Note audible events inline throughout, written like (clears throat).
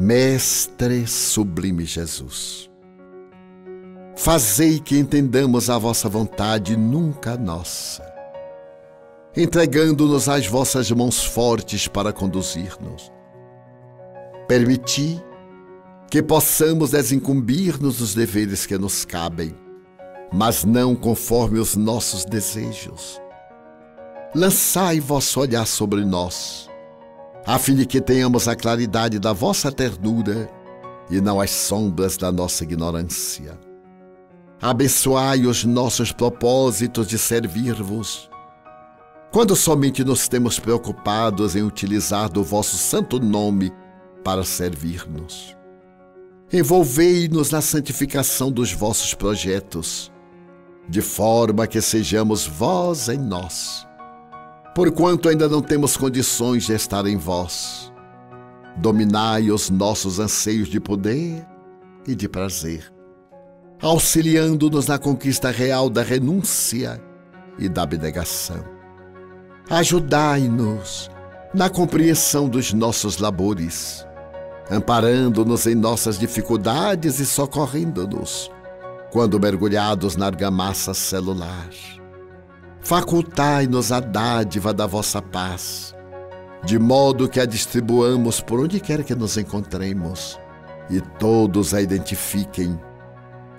Mestre sublime Jesus, fazei que entendamos a vossa vontade, nunca a nossa, entregando-nos às vossas mãos fortes para conduzir-nos. Permiti que possamos desincumbir-nos dos deveres que nos cabem, mas não conforme os nossos desejos. Lançai vosso olhar sobre nós a fim de que tenhamos a claridade da vossa ternura e não as sombras da nossa ignorância. Abençoai os nossos propósitos de servir-vos. Quando somente nos temos preocupados em utilizar do vosso santo nome para servir-nos. Envolvei-nos na santificação dos vossos projetos, de forma que sejamos vós em nós porquanto ainda não temos condições de estar em vós. Dominai os nossos anseios de poder e de prazer, auxiliando-nos na conquista real da renúncia e da abnegação. Ajudai-nos na compreensão dos nossos labores, amparando-nos em nossas dificuldades e socorrendo-nos quando mergulhados na argamassa celular facultai-nos a dádiva da vossa paz, de modo que a distribuamos por onde quer que nos encontremos e todos a identifiquem,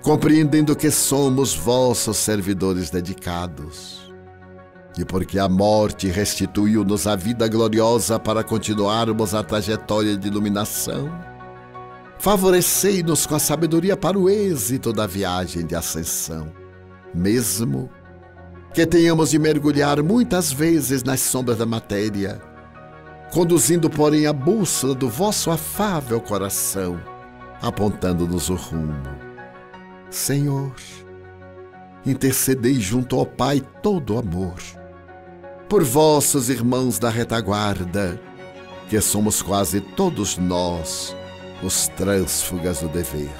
compreendendo que somos vossos servidores dedicados. E porque a morte restituiu-nos a vida gloriosa para continuarmos a trajetória de iluminação, favorecei-nos com a sabedoria para o êxito da viagem de ascensão, mesmo que tenhamos de mergulhar muitas vezes nas sombras da matéria, conduzindo, porém, a bússola do vosso afável coração, apontando-nos o rumo. Senhor, intercedei junto ao Pai todo o amor, por vossos irmãos da retaguarda, que somos quase todos nós, os trânsfugas do dever.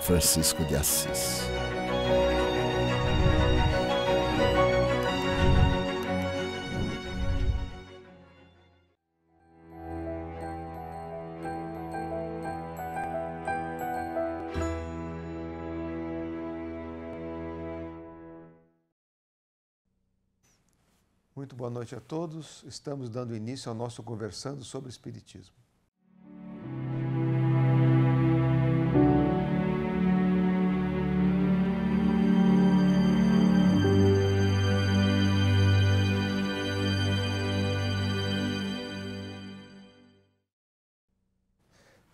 Francisco de Assis. Boa noite a todos. Estamos dando início ao nosso Conversando sobre Espiritismo.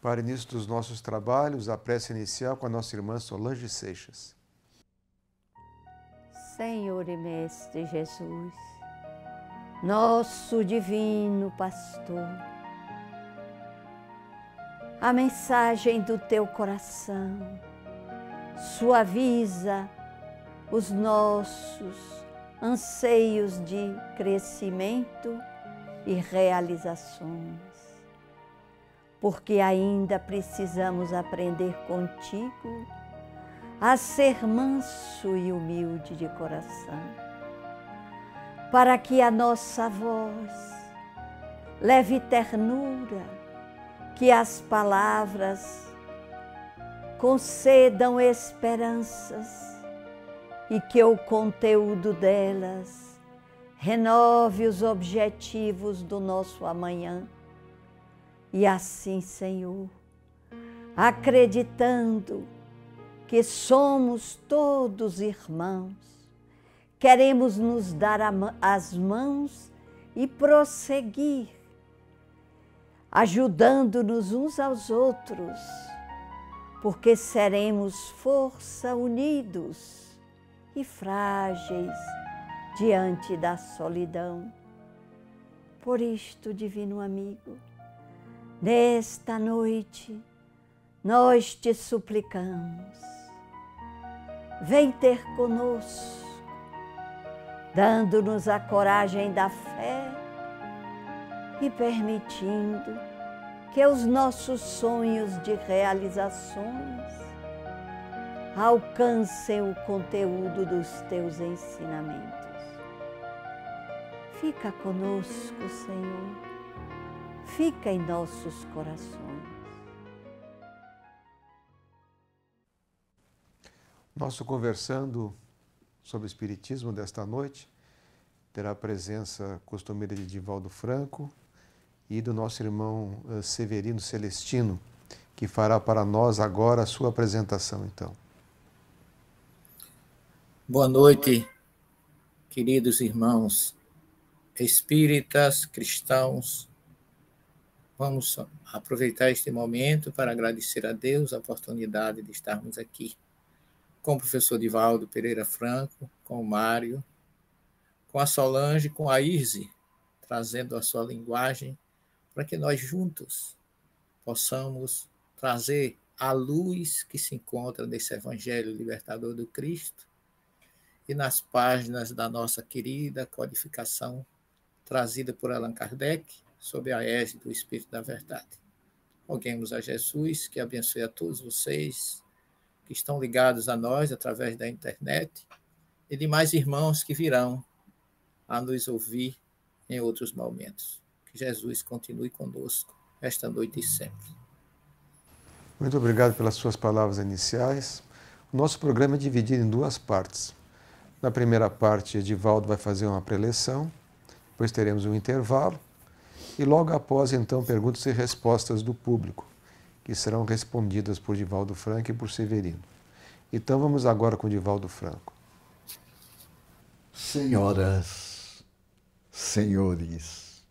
Para início dos nossos trabalhos, a prece inicial com a nossa irmã Solange Seixas. Senhor e Mestre Jesus, nosso divino pastor, a mensagem do teu coração suaviza os nossos anseios de crescimento e realizações, porque ainda precisamos aprender contigo a ser manso e humilde de coração para que a nossa voz leve ternura, que as palavras concedam esperanças e que o conteúdo delas renove os objetivos do nosso amanhã. E assim, Senhor, acreditando que somos todos irmãos, Queremos nos dar as mãos e prosseguir, ajudando-nos uns aos outros, porque seremos força unidos e frágeis diante da solidão. Por isto, divino amigo, nesta noite nós te suplicamos, vem ter conosco dando-nos a coragem da fé e permitindo que os nossos sonhos de realizações alcancem o conteúdo dos teus ensinamentos. Fica conosco, Senhor, fica em nossos corações. Nosso conversando sobre o Espiritismo desta noite. Terá a presença costumeira de Divaldo Franco e do nosso irmão eh, Severino Celestino, que fará para nós agora a sua apresentação, então. Boa noite, queridos irmãos espíritas, cristãos. Vamos aproveitar este momento para agradecer a Deus a oportunidade de estarmos aqui com o professor Divaldo Pereira Franco, com o Mário, com a Solange, com a Irse, trazendo a sua linguagem, para que nós juntos possamos trazer a luz que se encontra nesse Evangelho libertador do Cristo e nas páginas da nossa querida codificação trazida por Allan Kardec sob a égide do Espírito da Verdade. Roguemos a Jesus que abençoe a todos vocês que estão ligados a nós através da internet e de mais irmãos que virão a nos ouvir em outros momentos. Que Jesus continue conosco esta noite e sempre. Muito obrigado pelas suas palavras iniciais. O nosso programa é dividido em duas partes. Na primeira parte, Edivaldo vai fazer uma preleção, depois teremos um intervalo e logo após, então, perguntas e respostas do público que serão respondidas por Divaldo Franco e por Severino. Então vamos agora com Divaldo Franco. Senhoras, senhores,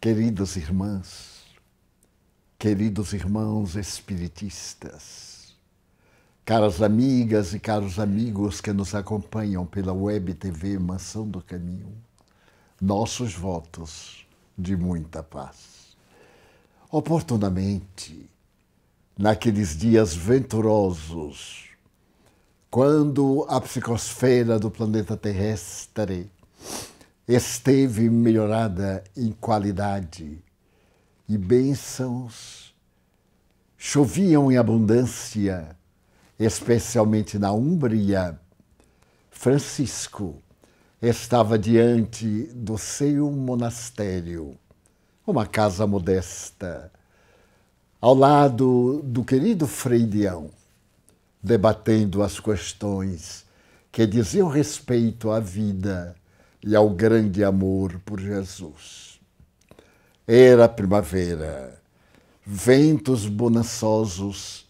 queridas irmãs, queridos irmãos espiritistas, caras amigas e caros amigos que nos acompanham pela web TV Mansão do Caminho, nossos votos de muita paz oportunamente, naqueles dias venturosos, quando a psicosfera do planeta terrestre esteve melhorada em qualidade e bênçãos choviam em abundância, especialmente na Umbria, Francisco estava diante do seu monastério uma casa modesta, ao lado do querido Frei Leão, debatendo as questões que diziam respeito à vida e ao grande amor por Jesus. Era primavera, ventos bonançosos,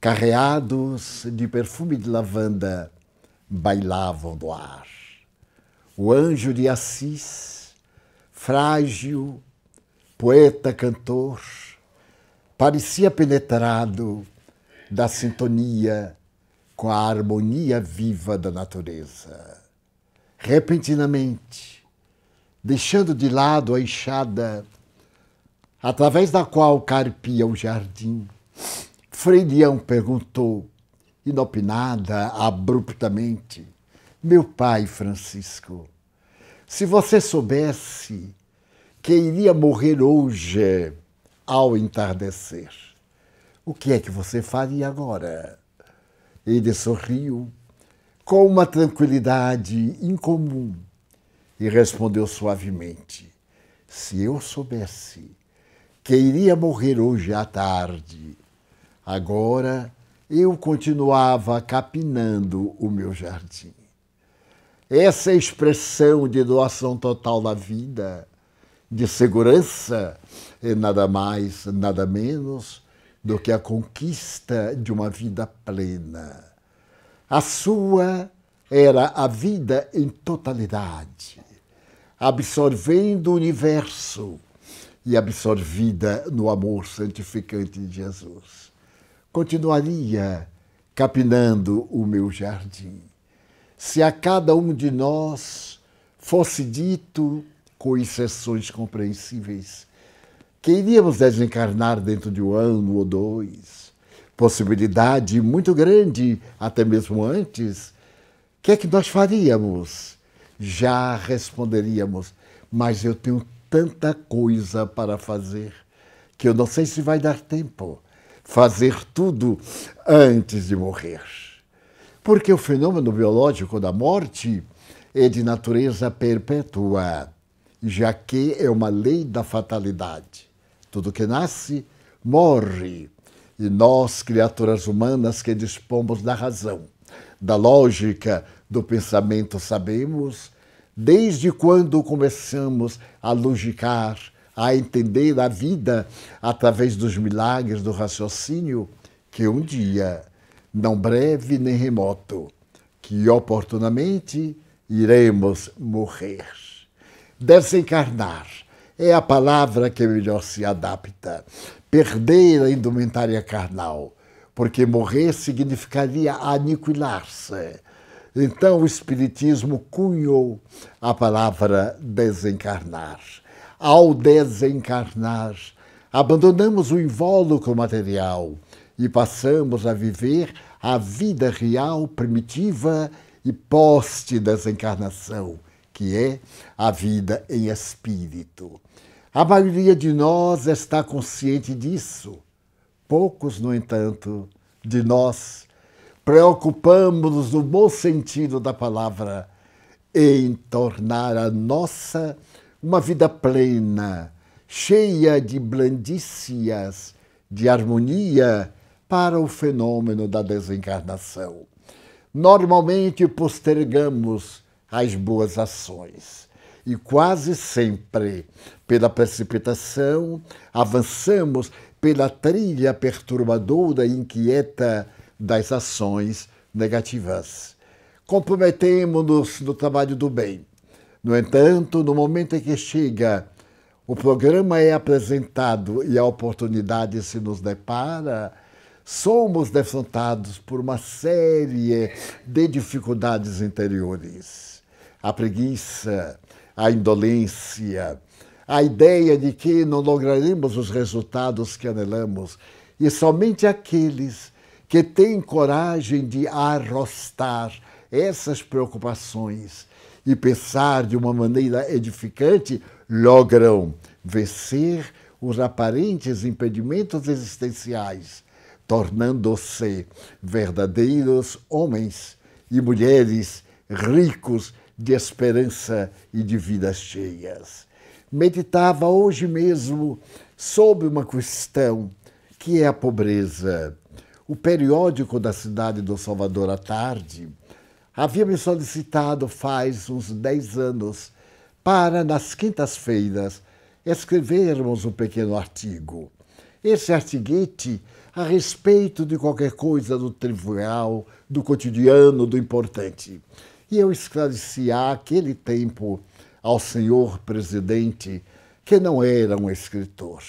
carreados de perfume de lavanda, bailavam no ar. O anjo de Assis, frágil, poeta, cantor, parecia penetrado da sintonia com a harmonia viva da natureza. Repentinamente, deixando de lado a enxada através da qual carpia o jardim, Frei Leão perguntou, inopinada, abruptamente, meu pai Francisco, se você soubesse que iria morrer hoje é, ao entardecer. O que é que você faria agora? Ele sorriu com uma tranquilidade incomum e respondeu suavemente: Se eu soubesse que iria morrer hoje à tarde, agora eu continuava capinando o meu jardim. Essa é expressão de doação total da vida de segurança é nada mais, nada menos do que a conquista de uma vida plena. A sua era a vida em totalidade, absorvendo o universo e absorvida no amor santificante de Jesus. Continuaria capinando o meu jardim. Se a cada um de nós fosse dito com exceções compreensíveis. Queríamos desencarnar dentro de um ano ou dois, possibilidade muito grande, até mesmo antes. O que é que nós faríamos? Já responderíamos, mas eu tenho tanta coisa para fazer que eu não sei se vai dar tempo fazer tudo antes de morrer. Porque o fenômeno biológico da morte é de natureza perpétua já que é uma lei da fatalidade. Tudo que nasce, morre. E nós, criaturas humanas que dispomos da razão, da lógica, do pensamento, sabemos desde quando começamos a logicar, a entender a vida através dos milagres do raciocínio, que um dia, não breve nem remoto, que oportunamente iremos morrer. Desencarnar é a palavra que é melhor se adapta. Perder a indumentária carnal, porque morrer significaria aniquilar-se. Então o Espiritismo cunhou a palavra desencarnar. Ao desencarnar, abandonamos o invólucro material e passamos a viver a vida real, primitiva e pós-desencarnação que é a vida em espírito. A maioria de nós está consciente disso. Poucos, no entanto, de nós preocupamos-nos no bom sentido da palavra em tornar a nossa uma vida plena, cheia de blandícias, de harmonia para o fenômeno da desencarnação. Normalmente postergamos às boas ações. E quase sempre, pela precipitação, avançamos pela trilha perturbadora e inquieta das ações negativas. Comprometemos-nos no trabalho do bem. No entanto, no momento em que chega o programa é apresentado e a oportunidade se nos depara, somos defrontados por uma série de dificuldades interiores a preguiça, a indolência, a ideia de que não lograremos os resultados que anelamos. E somente aqueles que têm coragem de arrostar essas preocupações e pensar de uma maneira edificante logram vencer os aparentes impedimentos existenciais, tornando-se verdadeiros homens e mulheres ricos de esperança e de vidas cheias. Meditava hoje mesmo sobre uma questão que é a pobreza. O periódico da cidade do Salvador à tarde havia me solicitado faz uns 10 anos para, nas quintas-feiras, escrevermos um pequeno artigo. Esse artiguete a respeito de qualquer coisa do trivial, do cotidiano, do importante. E eu esclareci aquele tempo ao senhor presidente que não era um escritor.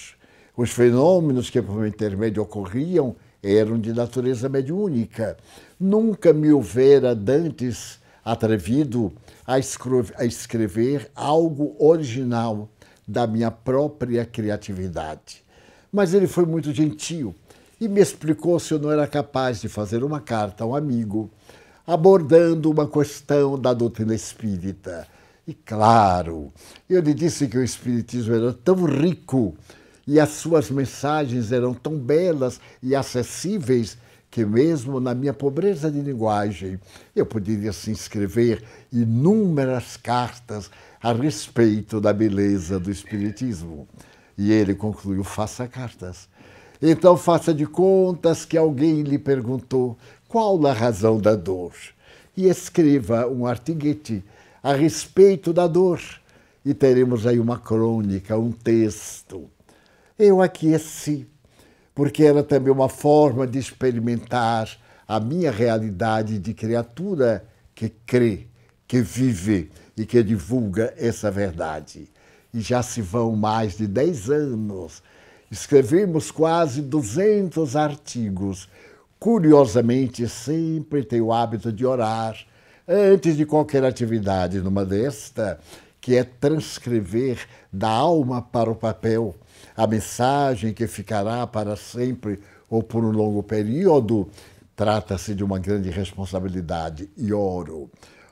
Os fenômenos que por meu intermédio ocorriam eram de natureza mediúnica. Nunca me houvera dantes atrevido a, a escrever algo original da minha própria criatividade. Mas ele foi muito gentil e me explicou se eu não era capaz de fazer uma carta a um amigo abordando uma questão da doutrina espírita. E claro, eu lhe disse que o Espiritismo era tão rico e as suas mensagens eram tão belas e acessíveis que, mesmo na minha pobreza de linguagem, eu poderia assim, escrever inúmeras cartas a respeito da beleza do Espiritismo. E ele concluiu: faça cartas. Então faça de contas que alguém lhe perguntou qual a razão da dor e escreva um artiguete a respeito da dor e teremos aí uma crônica, um texto. Eu aqueci, porque era também uma forma de experimentar a minha realidade de criatura que crê, que vive e que divulga essa verdade. E já se vão mais de 10 anos. Escrevemos quase 200 artigos curiosamente, sempre tenho o hábito de orar antes de qualquer atividade numa desta, que é transcrever da alma para o papel a mensagem que ficará para sempre ou por um longo período. Trata-se de uma grande responsabilidade e oro.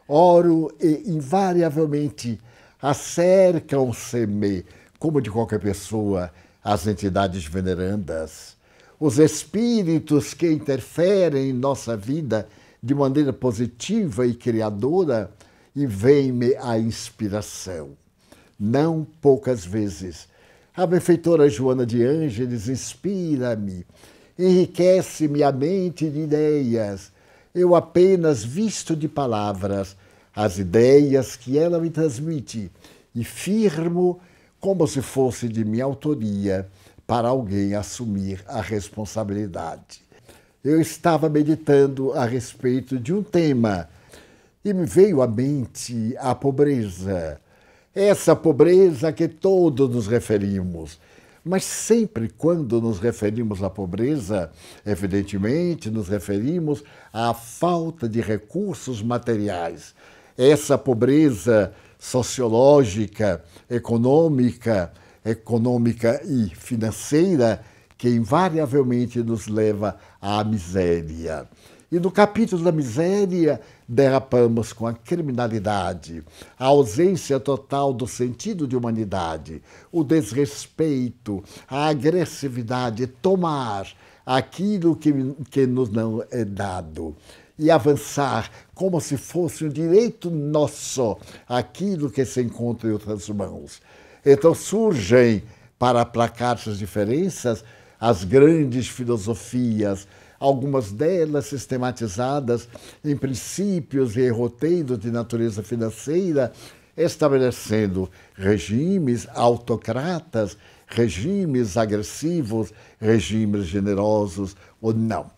Oro e, invariavelmente, acercam-se-me, como de qualquer pessoa, as entidades venerandas os espíritos que interferem em nossa vida de maneira positiva e criadora, e vem-me a inspiração. Não poucas vezes. A benfeitora Joana de Ângeles inspira-me, enriquece-me a mente de ideias. Eu apenas visto de palavras as ideias que ela me transmite e firmo como se fosse de minha autoria para alguém assumir a responsabilidade. Eu estava meditando a respeito de um tema e me veio à mente a pobreza. Essa pobreza a que todos nos referimos. Mas sempre quando nos referimos à pobreza, evidentemente nos referimos à falta de recursos materiais. Essa pobreza sociológica, econômica, econômica e financeira que invariavelmente nos leva à miséria. E no capítulo da miséria, derrapamos com a criminalidade, a ausência total do sentido de humanidade, o desrespeito, a agressividade, tomar aquilo que, que nos não é dado e avançar como se fosse um direito nosso aquilo que se encontra em outras mãos. Então surgem, para aplacar essas diferenças, as grandes filosofias, algumas delas sistematizadas em princípios e roteiros de natureza financeira, estabelecendo regimes autocratas, regimes agressivos, regimes generosos ou não.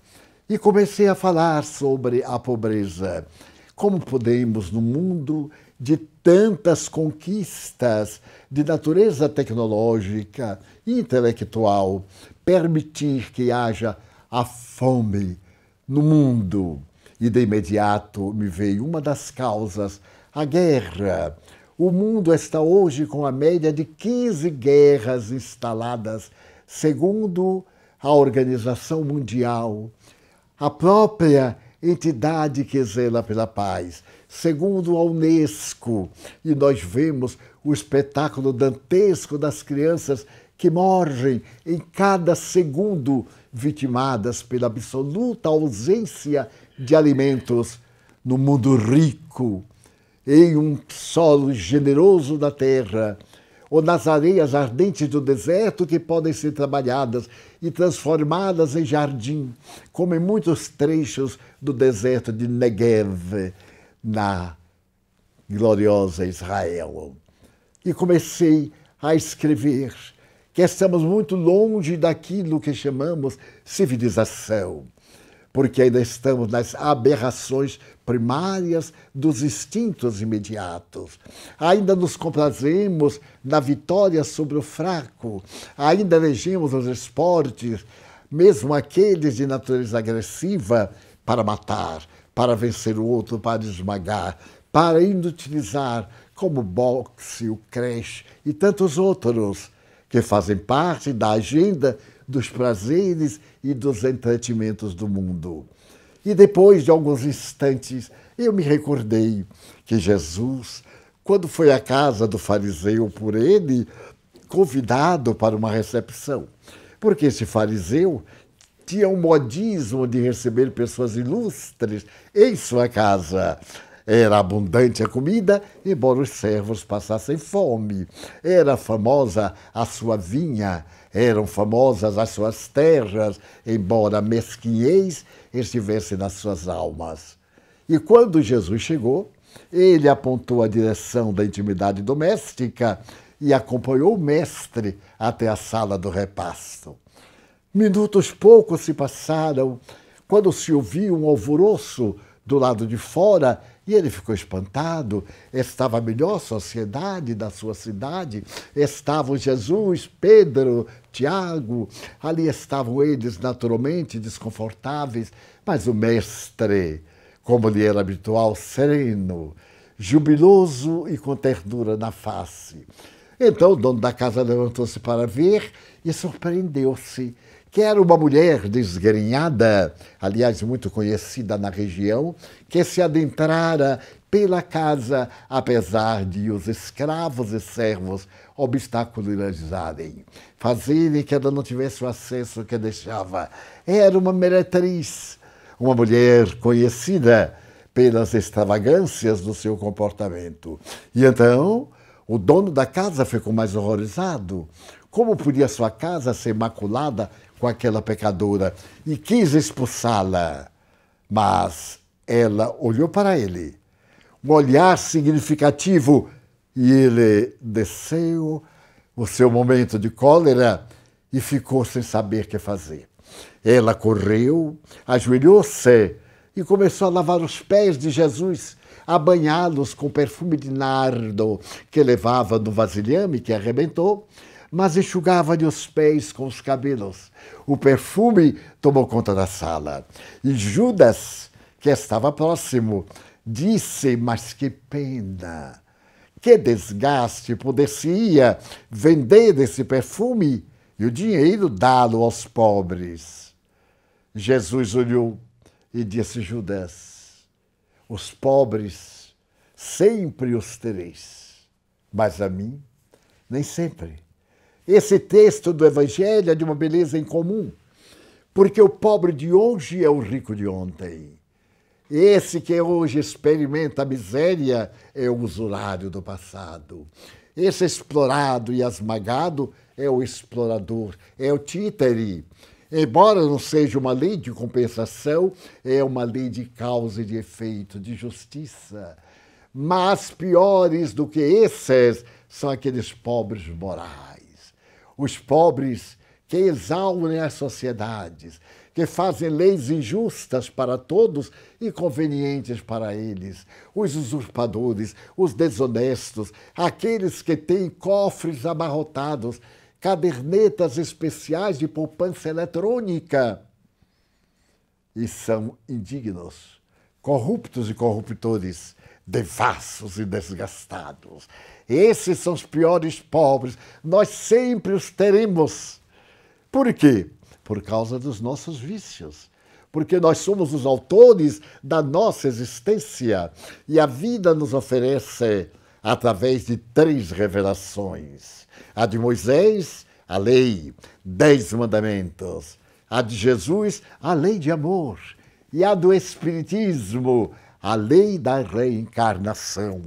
E comecei a falar sobre a pobreza. Como podemos, no mundo de tantas conquistas de natureza tecnológica e intelectual, permitir que haja a fome no mundo. E de imediato me veio uma das causas, a guerra. O mundo está hoje com a média de 15 guerras instaladas, segundo a Organização Mundial, a própria entidade que zela pela paz segundo a Unesco. E nós vemos o espetáculo dantesco das crianças que morrem em cada segundo, vitimadas pela absoluta ausência de alimentos no mundo rico, em um solo generoso da terra, ou nas areias ardentes do deserto que podem ser trabalhadas e transformadas em jardim, como em muitos trechos do deserto de Negev na gloriosa Israel. E comecei a escrever que estamos muito longe daquilo que chamamos civilização, porque ainda estamos nas aberrações primárias dos instintos imediatos. Ainda nos comprazemos na vitória sobre o fraco, ainda elegemos os esportes, mesmo aqueles de natureza agressiva, para matar para vencer o outro, para esmagar, para inutilizar, como boxe, o creche e tantos outros que fazem parte da agenda dos prazeres e dos entretenimentos do mundo. E depois de alguns instantes, eu me recordei que Jesus, quando foi à casa do fariseu por ele, convidado para uma recepção, porque esse fariseu tinha é um modismo de receber pessoas ilustres em sua é casa. Era abundante a comida, embora os servos passassem fome. Era famosa a sua vinha, eram famosas as suas terras, embora a mesquinhez estivesse nas suas almas. E quando Jesus chegou, ele apontou a direção da intimidade doméstica e acompanhou o mestre até a sala do repasto. Minutos poucos se passaram quando se ouviu um alvoroço do lado de fora e ele ficou espantado. Estava a melhor sociedade da sua cidade, estavam Jesus, Pedro, Tiago, ali estavam eles naturalmente desconfortáveis, mas o mestre, como lhe era habitual, sereno, jubiloso e com ternura na face. Então o dono da casa levantou-se para ver e surpreendeu-se que era uma mulher desgrenhada, aliás, muito conhecida na região, que se adentrara pela casa, apesar de os escravos e servos obstaculizarem, fazerem que ela não tivesse o acesso que deixava. Era uma meretriz, uma mulher conhecida pelas extravagâncias do seu comportamento. E então, o dono da casa ficou mais horrorizado. Como podia sua casa ser maculada com aquela pecadora e quis expulsá-la, mas ela olhou para ele, um olhar significativo, e ele desceu o seu momento de cólera e ficou sem saber o que fazer. Ela correu, ajoelhou-se e começou a lavar os pés de Jesus, a banhá-los com perfume de nardo que levava no vasilhame que arrebentou mas enxugava-lhe os pés com os cabelos. O perfume tomou conta da sala. E Judas, que estava próximo, disse: Mas que pena! Que desgaste poder-se-ia vender esse perfume e o dinheiro dá-lo aos pobres. Jesus olhou e disse: Judas, os pobres sempre os tereis, mas a mim nem sempre. Esse texto do Evangelho é de uma beleza incomum, porque o pobre de hoje é o rico de ontem. Esse que hoje experimenta a miséria é o usurário do passado. Esse explorado e asmagado é o explorador, é o títere. Embora não seja uma lei de compensação, é uma lei de causa e de efeito, de justiça. Mas piores do que esses são aqueles pobres morais os pobres que exaurem as sociedades, que fazem leis injustas para todos e convenientes para eles, os usurpadores, os desonestos, aqueles que têm cofres abarrotados, cadernetas especiais de poupança eletrônica e são indignos, corruptos e corruptores, devassos e desgastados. Esses são os piores pobres. Nós sempre os teremos. Por quê? Por causa dos nossos vícios. Porque nós somos os autores da nossa existência. E a vida nos oferece através de três revelações: a de Moisés, a lei, dez mandamentos, a de Jesus, a lei de amor, e a do Espiritismo, a lei da reencarnação,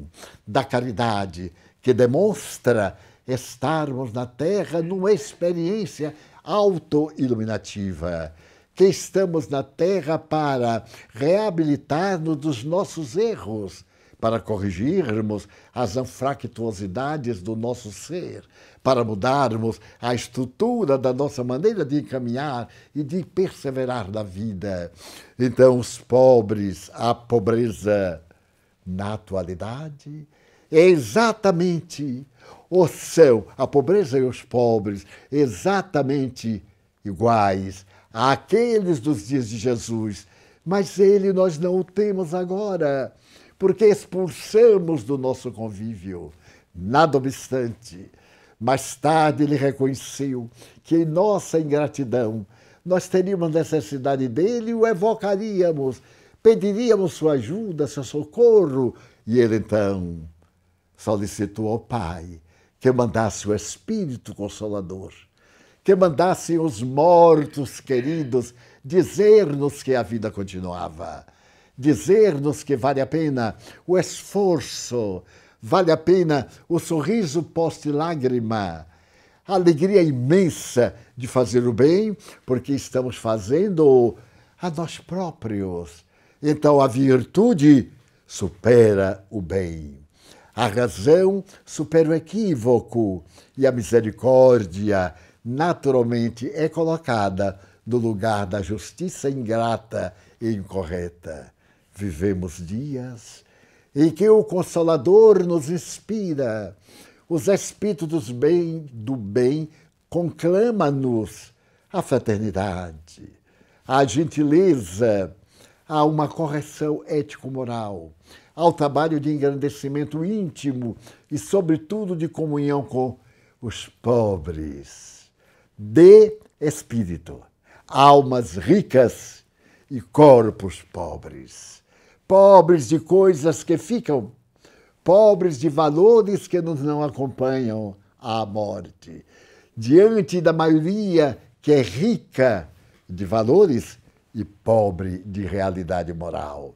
da caridade, que demonstra estarmos na Terra numa experiência autoiluminativa, que estamos na Terra para reabilitar-nos dos nossos erros, para corrigirmos as anfractuosidades do nosso ser, para mudarmos a estrutura da nossa maneira de encaminhar e de perseverar na vida. Então, os pobres, a pobreza na atualidade é exatamente o céu, a pobreza e os pobres, exatamente iguais àqueles dos dias de Jesus. Mas ele nós não o temos agora porque expulsamos do nosso convívio. Nada obstante, mais tarde ele reconheceu que em nossa ingratidão nós teríamos necessidade dele e o evocaríamos, pediríamos sua ajuda, seu socorro. E ele então solicitou ao Pai que mandasse o Espírito Consolador, que mandasse os mortos queridos dizer-nos que a vida continuava dizer-nos que vale a pena o esforço, vale a pena o sorriso pós-lágrima, a alegria imensa de fazer o bem, porque estamos fazendo a nós próprios. Então a virtude supera o bem. A razão supera o equívoco e a misericórdia naturalmente é colocada no lugar da justiça ingrata e incorreta. Vivemos dias em que o Consolador nos inspira, os Espíritos bem, do bem conclama-nos a fraternidade, a gentileza, a uma correção ético-moral, ao trabalho de engrandecimento íntimo e, sobretudo, de comunhão com os pobres. De espírito, almas ricas e corpos pobres pobres de coisas que ficam, pobres de valores que nos não acompanham à morte. Diante da maioria que é rica de valores e pobre de realidade moral,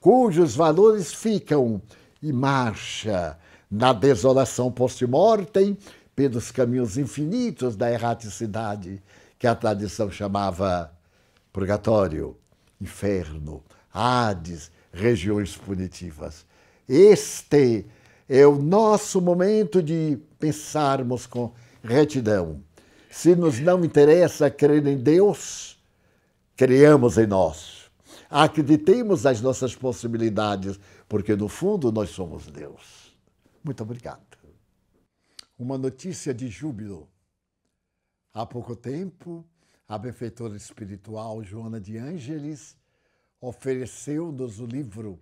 cujos valores ficam e marcha na desolação post-mortem pelos caminhos infinitos da erraticidade que a tradição chamava purgatório, inferno, Hades, regiões punitivas. Este é o nosso momento de pensarmos com retidão. Se nos não interessa crer em Deus, creamos em nós. Acreditemos nas nossas possibilidades, porque no fundo nós somos Deus. Muito obrigado. Uma notícia de júbilo. Há pouco tempo, a benfeitora espiritual Joana de Ângeles ofereceu-nos o livro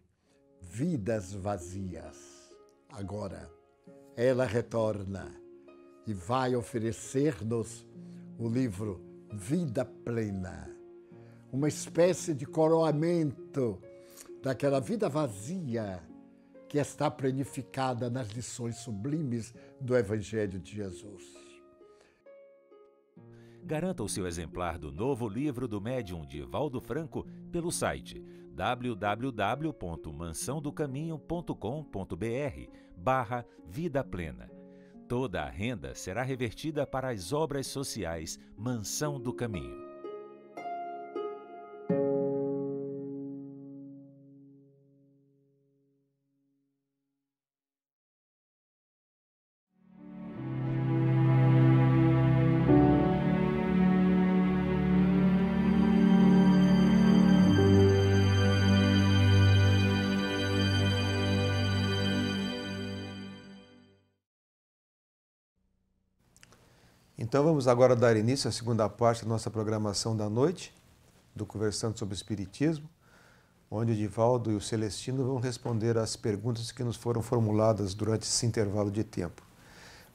Vidas Vazias. Agora, ela retorna e vai oferecer-nos o livro Vida Plena, uma espécie de coroamento daquela vida vazia que está planificada nas lições sublimes do Evangelho de Jesus. Garanta o seu exemplar do novo livro do médium de Valdo Franco pelo site www.mansãodocaminho.com.br barra Vida Plena. Toda a renda será revertida para as obras sociais Mansão do Caminho. Então vamos agora dar início à segunda parte da nossa programação da noite, do Conversando sobre Espiritismo, onde o Divaldo e o Celestino vão responder às perguntas que nos foram formuladas durante esse intervalo de tempo.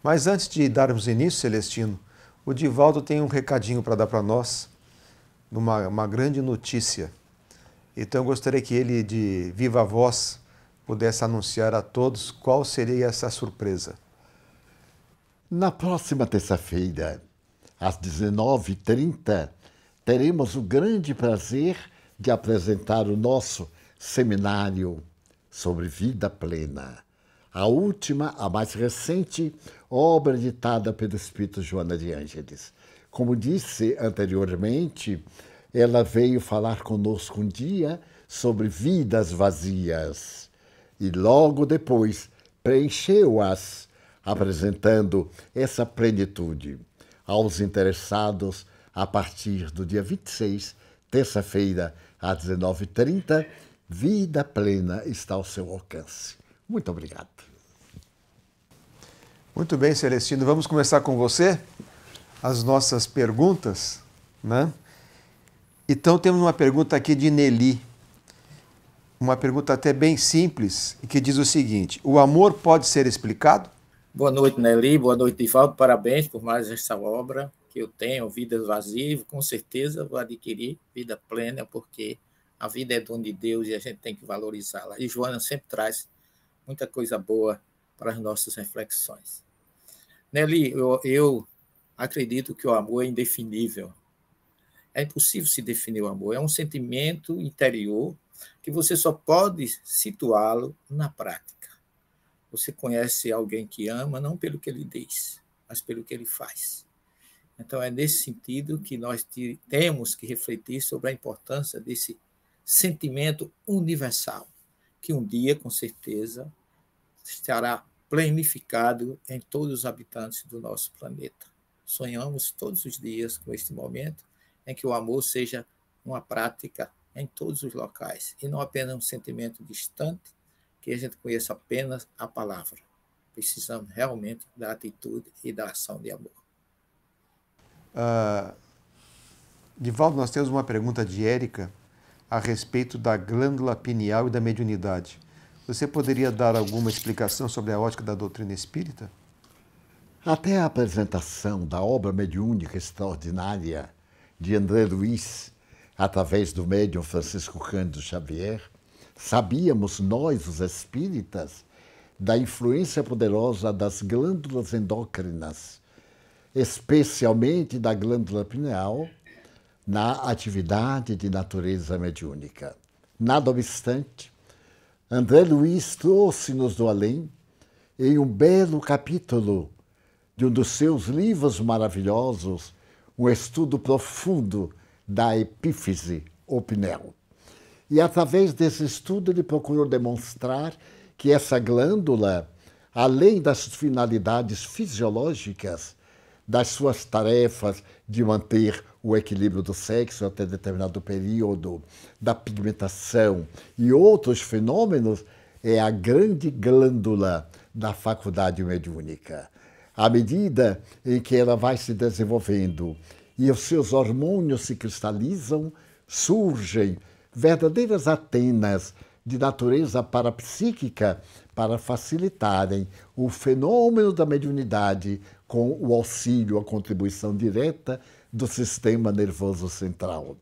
Mas antes de darmos início, Celestino, o Divaldo tem um recadinho para dar para nós, uma, uma grande notícia. Então eu gostaria que ele, de viva voz, pudesse anunciar a todos qual seria essa surpresa. Na próxima terça-feira, às 19h30, teremos o grande prazer de apresentar o nosso seminário sobre vida plena. A última, a mais recente, obra editada pelo Espírito Joana de Ângeles. Como disse anteriormente, ela veio falar conosco um dia sobre vidas vazias e logo depois preencheu-as apresentando essa plenitude aos interessados a partir do dia 26, terça-feira, às 19h30. Vida plena está ao seu alcance. Muito obrigado. Muito bem, Celestino. Vamos começar com você as nossas perguntas, né? Então temos uma pergunta aqui de Nelly. Uma pergunta até bem simples, que diz o seguinte: o amor pode ser explicado? Boa noite, Nelly. Boa noite, Divaldo. Parabéns por mais essa obra que eu tenho, Vida Vazia. Com certeza vou adquirir Vida Plena, porque a vida é dom de Deus e a gente tem que valorizá-la. E Joana sempre traz muita coisa boa para as nossas reflexões. Nelly, eu, eu acredito que o amor é indefinível. É impossível se definir o amor. É um sentimento interior que você só pode situá-lo na prática. Você conhece alguém que ama não pelo que ele diz, mas pelo que ele faz. Então, é nesse sentido que nós temos que refletir sobre a importância desse sentimento universal, que um dia, com certeza, estará planificado em todos os habitantes do nosso planeta. Sonhamos todos os dias com este momento em que o amor seja uma prática em todos os locais, e não apenas um sentimento distante que a gente conheça apenas a palavra. Precisamos realmente da atitude e da ação de amor. Uh, Divaldo, nós temos uma pergunta de Érica a respeito da glândula pineal e da mediunidade. Você poderia dar alguma explicação sobre a ótica da doutrina espírita? Até a apresentação da obra mediúnica extraordinária de André Luiz, através do médium Francisco Cândido Xavier, Sabíamos nós, os espíritas, da influência poderosa das glândulas endócrinas, especialmente da glândula pineal, na atividade de natureza mediúnica. Nada obstante, André Luiz trouxe-nos do além em um belo capítulo de um dos seus livros maravilhosos, um estudo profundo da epífise ou pineal. E através desse estudo ele procurou demonstrar que essa glândula, além das finalidades fisiológicas, das suas tarefas de manter o equilíbrio do sexo até determinado período, da pigmentação e outros fenômenos, é a grande glândula da faculdade mediúnica. À medida em que ela vai se desenvolvendo e os seus hormônios se cristalizam, surgem verdadeiras Atenas de natureza parapsíquica para facilitarem o fenômeno da mediunidade com o auxílio, a contribuição direta do sistema nervoso central.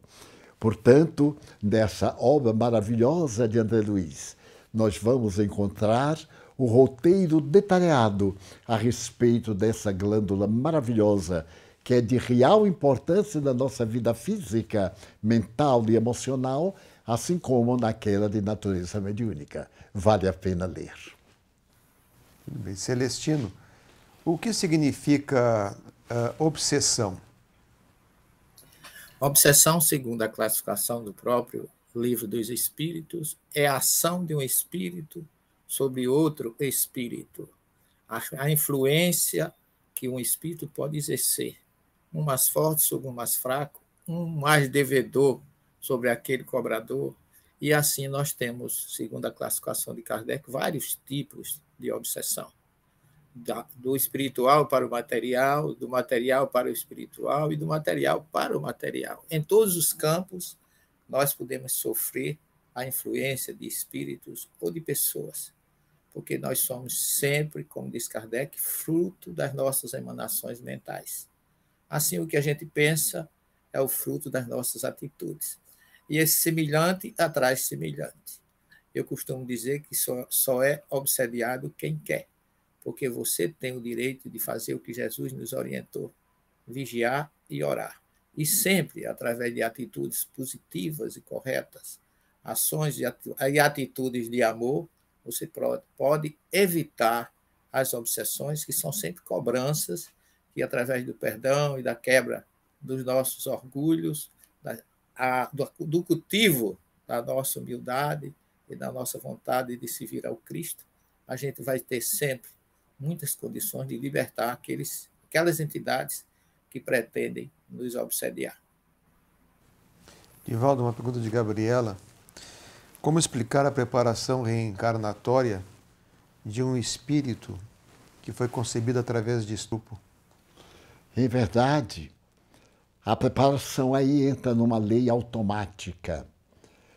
Portanto, nessa obra maravilhosa de André Luiz, nós vamos encontrar o roteiro detalhado a respeito dessa glândula maravilhosa que é de real importância na nossa vida física, mental e emocional, assim como naquela de natureza mediúnica. Vale a pena ler. Bem, Celestino, o que significa uh, obsessão? Obsessão, segundo a classificação do próprio Livro dos Espíritos, é a ação de um espírito sobre outro espírito, a, a influência que um espírito pode exercer um mais forte sobre o um mais fraco, um mais devedor sobre aquele cobrador. E assim nós temos, segundo a classificação de Kardec, vários tipos de obsessão. Da, do espiritual para o material, do material para o espiritual e do material para o material. Em todos os campos, nós podemos sofrer a influência de espíritos ou de pessoas, porque nós somos sempre, como diz Kardec, fruto das nossas emanações mentais. Assim, o que a gente pensa é o fruto das nossas atitudes. E esse semelhante atrai semelhante. Eu costumo dizer que só, só é obsediado quem quer, porque você tem o direito de fazer o que Jesus nos orientou: vigiar e orar. E sempre através de atitudes positivas e corretas, ações e atitudes de amor, você pode evitar as obsessões, que são sempre cobranças que através do perdão e da quebra dos nossos orgulhos, da, a, do, do cultivo da nossa humildade e da nossa vontade de se vir ao Cristo, a gente vai ter sempre muitas condições de libertar aqueles, aquelas entidades que pretendem nos obsediar. Divaldo, uma pergunta de Gabriela. Como explicar a preparação reencarnatória de um espírito que foi concebido através de estupro? Em é verdade, a preparação aí entra numa lei automática.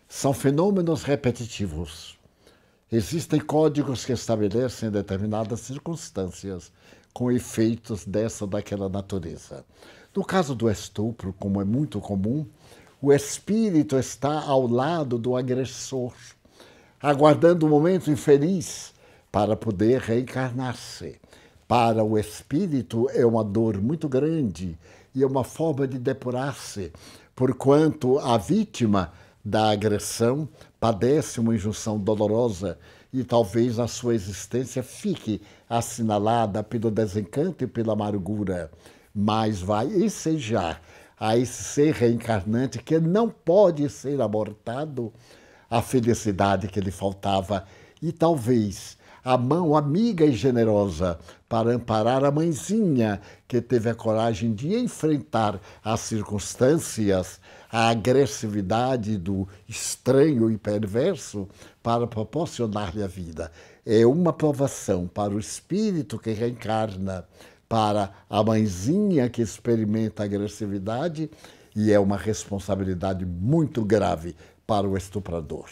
São fenômenos repetitivos. Existem códigos que estabelecem determinadas circunstâncias com efeitos dessa daquela natureza. No caso do estupro, como é muito comum, o espírito está ao lado do agressor, aguardando o um momento infeliz para poder reencarnar-se. Para o espírito é uma dor muito grande e é uma forma de depurar-se, porquanto a vítima da agressão padece uma injunção dolorosa e talvez a sua existência fique assinalada pelo desencanto e pela amargura, mas vai ensejar a esse ser reencarnante que não pode ser abortado a felicidade que lhe faltava e talvez a mão amiga e generosa para amparar a mãezinha que teve a coragem de enfrentar as circunstâncias, a agressividade do estranho e perverso para proporcionar-lhe a vida. É uma provação para o espírito que reencarna, para a mãezinha que experimenta agressividade e é uma responsabilidade muito grave para o estuprador.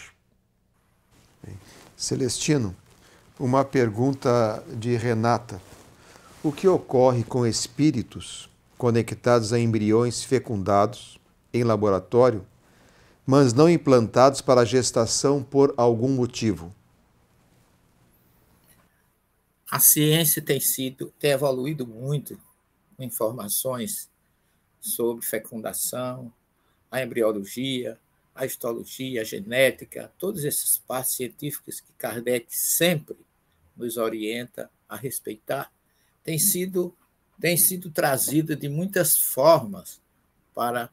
Celestino, uma pergunta de Renata. O que ocorre com espíritos conectados a embriões fecundados em laboratório, mas não implantados para gestação por algum motivo? A ciência tem sido tem evoluído muito informações sobre fecundação, a embriologia, a histologia, a genética, todos esses passos científicos que Kardec sempre nos orienta a respeitar, tem sido, tem sido trazida de muitas formas para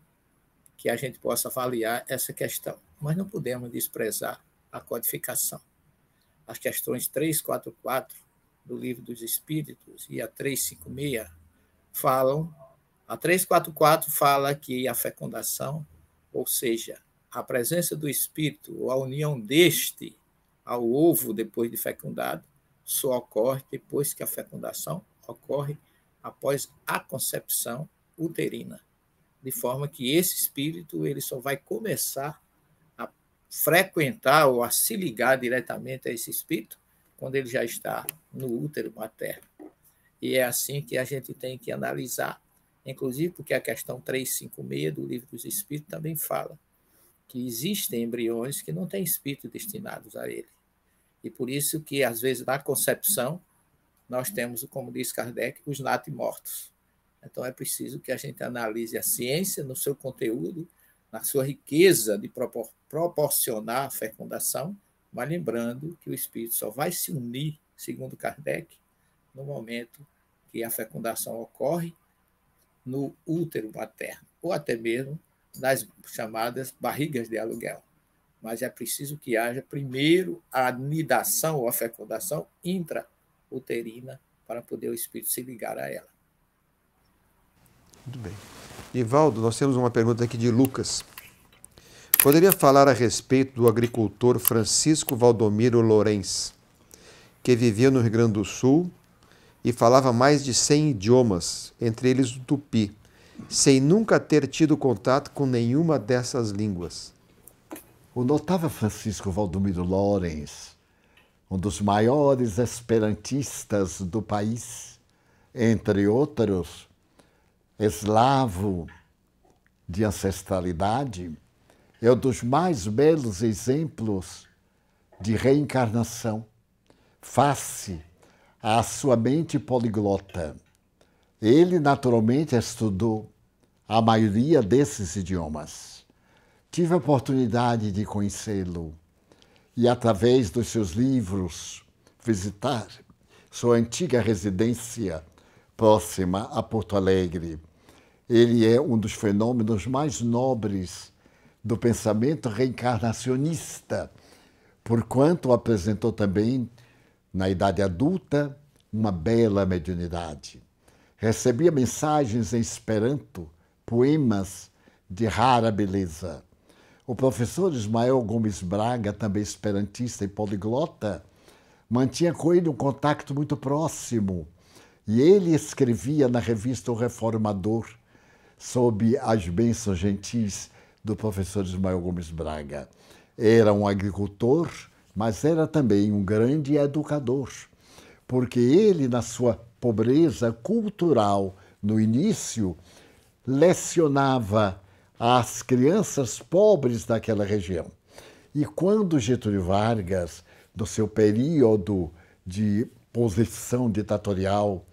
que a gente possa avaliar essa questão. Mas não podemos desprezar a codificação. As questões 344 do Livro dos Espíritos e a 356 falam, a 344 fala que a fecundação, ou seja, a presença do Espírito, ou a união deste ao ovo depois de fecundado, só ocorre depois que a fecundação ocorre após a concepção uterina. De forma que esse espírito ele só vai começar a frequentar ou a se ligar diretamente a esse espírito quando ele já está no útero materno. E é assim que a gente tem que analisar, inclusive porque a questão 356 do Livro dos Espíritos também fala que existem embriões que não têm espírito destinados a ele. E por isso que, às vezes, na concepção, nós temos, como diz Kardec, os natimortos. Então, é preciso que a gente analise a ciência no seu conteúdo, na sua riqueza de propor proporcionar a fecundação, mas lembrando que o espírito só vai se unir, segundo Kardec, no momento que a fecundação ocorre no útero materno, ou até mesmo nas chamadas barrigas de aluguel. Mas é preciso que haja primeiro a nidação ou a fecundação intrauterina para poder o espírito se ligar a ela. Muito bem. Ivaldo, nós temos uma pergunta aqui de Lucas. Poderia falar a respeito do agricultor Francisco Valdomiro Lourenço, que vivia no Rio Grande do Sul e falava mais de 100 idiomas, entre eles o tupi sem nunca ter tido contato com nenhuma dessas línguas. O notável Francisco Valdomiro Lorenz, um dos maiores esperantistas do país, entre outros, eslavo de ancestralidade, é um dos mais belos exemplos de reencarnação face à sua mente poliglota. Ele naturalmente estudou a maioria desses idiomas. Tive a oportunidade de conhecê-lo e, através dos seus livros, visitar sua antiga residência próxima a Porto Alegre. Ele é um dos fenômenos mais nobres do pensamento reencarnacionista, porquanto apresentou também, na idade adulta, uma bela mediunidade. Recebia mensagens em esperanto, poemas de rara beleza. O professor Ismael Gomes Braga, também esperantista e poliglota, mantinha com ele um contato muito próximo. E ele escrevia na revista O Reformador sobre as bênçãos gentis do professor Ismael Gomes Braga. Era um agricultor, mas era também um grande educador, porque ele, na sua pobreza cultural no início, lecionava às crianças pobres daquela região. E quando Getúlio Vargas, no seu período de posição ditatorial,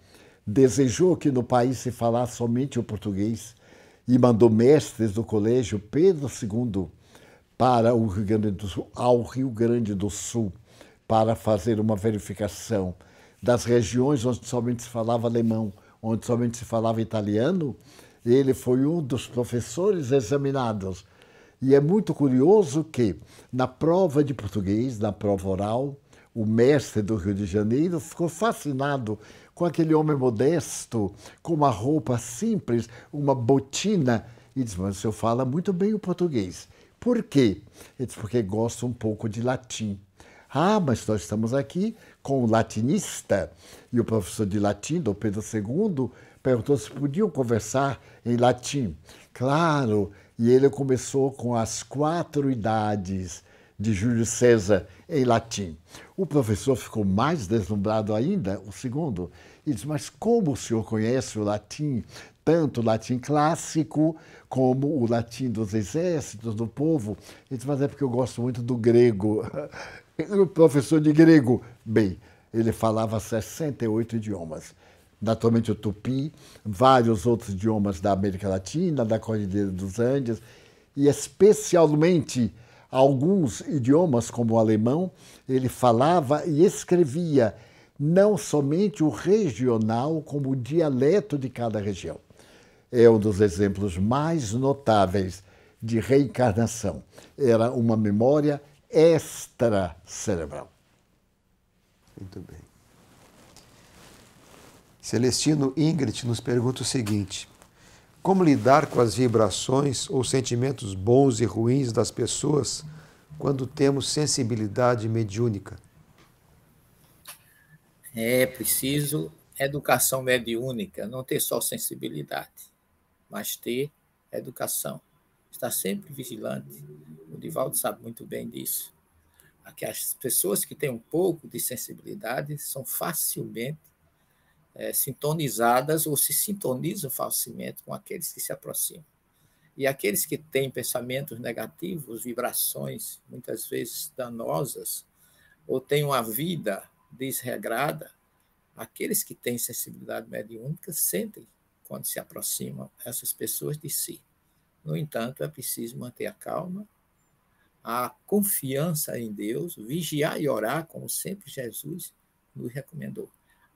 desejou que no país se falasse somente o português e mandou mestres do colégio Pedro II para o Rio Grande do Sul, ao Rio Grande do Sul para fazer uma verificação das regiões onde somente se falava alemão, onde somente se falava italiano, ele foi um dos professores examinados. E é muito curioso que, na prova de português, na prova oral, o mestre do Rio de Janeiro ficou fascinado com aquele homem modesto, com uma roupa simples, uma botina, e disse: Mas o senhor fala muito bem o português. Por quê? Ele disse: Porque gosta um pouco de latim. Ah, mas nós estamos aqui com o latinista, e o professor de latim, Dom Pedro II, perguntou se podiam conversar em latim. Claro, e ele começou com as quatro idades de Júlio César em latim. O professor ficou mais deslumbrado ainda, o segundo, e disse: Mas como o senhor conhece o latim, tanto o latim clássico como o latim dos exércitos, do povo? Ele disse: Mas é porque eu gosto muito do grego. (laughs) o professor de grego. Bem, ele falava 68 idiomas. Naturalmente o tupi, vários outros idiomas da América Latina, da Cordilheira dos Andes, e especialmente alguns idiomas, como o alemão, ele falava e escrevia não somente o regional, como o dialeto de cada região. É um dos exemplos mais notáveis de reencarnação. Era uma memória extracerebral. Muito bem. Celestino Ingrid nos pergunta o seguinte: Como lidar com as vibrações ou sentimentos bons e ruins das pessoas quando temos sensibilidade mediúnica? É preciso educação mediúnica, não ter só sensibilidade, mas ter educação. Estar sempre vigilante, Divaldo sabe muito bem disso. Que as pessoas que têm um pouco de sensibilidade são facilmente é, sintonizadas ou se sintonizam facilmente com aqueles que se aproximam. E aqueles que têm pensamentos negativos, vibrações muitas vezes danosas, ou têm uma vida desregrada, aqueles que têm sensibilidade mediúnica sentem quando se aproximam essas pessoas de si. No entanto, é preciso manter a calma a confiança em Deus, vigiar e orar, como sempre Jesus nos recomendou.